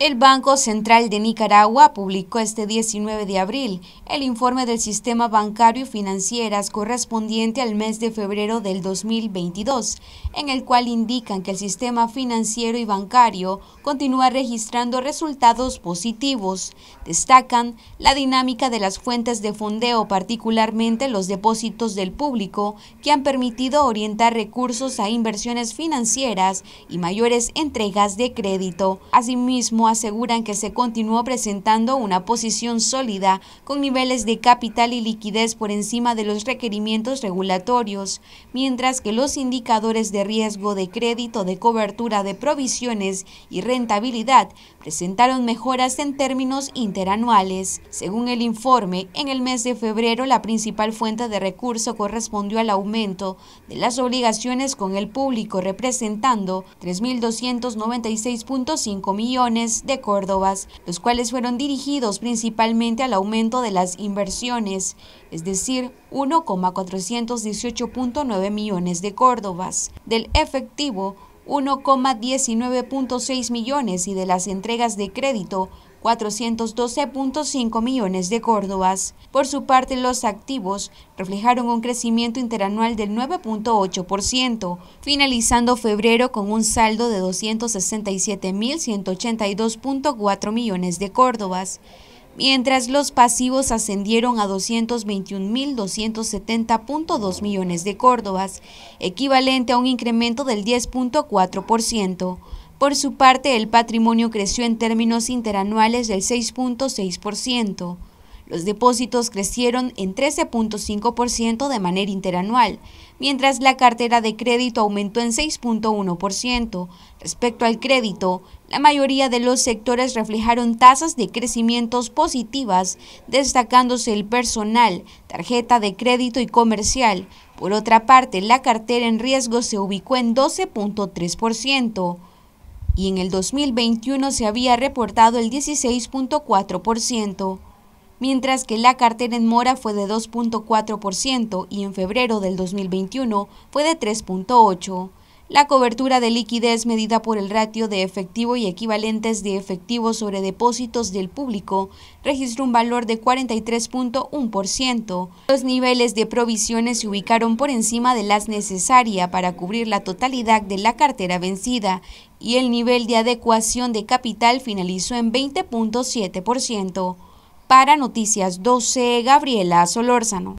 El Banco Central de Nicaragua publicó este 19 de abril el informe del sistema bancario y financieras correspondiente al mes de febrero del 2022, en el cual indican que el sistema financiero y bancario continúa registrando resultados positivos. Destacan la dinámica de las fuentes de fondeo, particularmente los depósitos del público, que han permitido orientar recursos a inversiones financieras y mayores entregas de crédito. Asimismo, aseguran que se continuó presentando una posición sólida con niveles de capital y liquidez por encima de los requerimientos regulatorios, mientras que los indicadores de riesgo de crédito de cobertura de provisiones y rentabilidad presentaron mejoras en términos interanuales. Según el informe, en el mes de febrero la principal fuente de recurso correspondió al aumento de las obligaciones con el público representando 3.296.5 millones de Córdoba, los cuales fueron dirigidos principalmente al aumento de las inversiones, es decir, 1,418.9 millones de córdobas, del efectivo 1,19.6 millones y de las entregas de crédito 412.5 millones de córdobas. Por su parte, los activos reflejaron un crecimiento interanual del 9.8%, finalizando febrero con un saldo de 267.182.4 millones de córdobas mientras los pasivos ascendieron a 221.270.2 millones de córdobas, equivalente a un incremento del 10.4%. Por su parte, el patrimonio creció en términos interanuales del 6.6%. Los depósitos crecieron en 13.5% de manera interanual, mientras la cartera de crédito aumentó en 6.1%. Respecto al crédito, la mayoría de los sectores reflejaron tasas de crecimientos positivas, destacándose el personal, tarjeta de crédito y comercial. Por otra parte, la cartera en riesgo se ubicó en 12.3% y en el 2021 se había reportado el 16.4%, mientras que la cartera en mora fue de 2.4% y en febrero del 2021 fue de 3.8%. La cobertura de liquidez medida por el ratio de efectivo y equivalentes de efectivo sobre depósitos del público registró un valor de 43.1%. Los niveles de provisiones se ubicaron por encima de las necesarias para cubrir la totalidad de la cartera vencida y el nivel de adecuación de capital finalizó en 20.7%. Para Noticias 12, Gabriela Solórzano.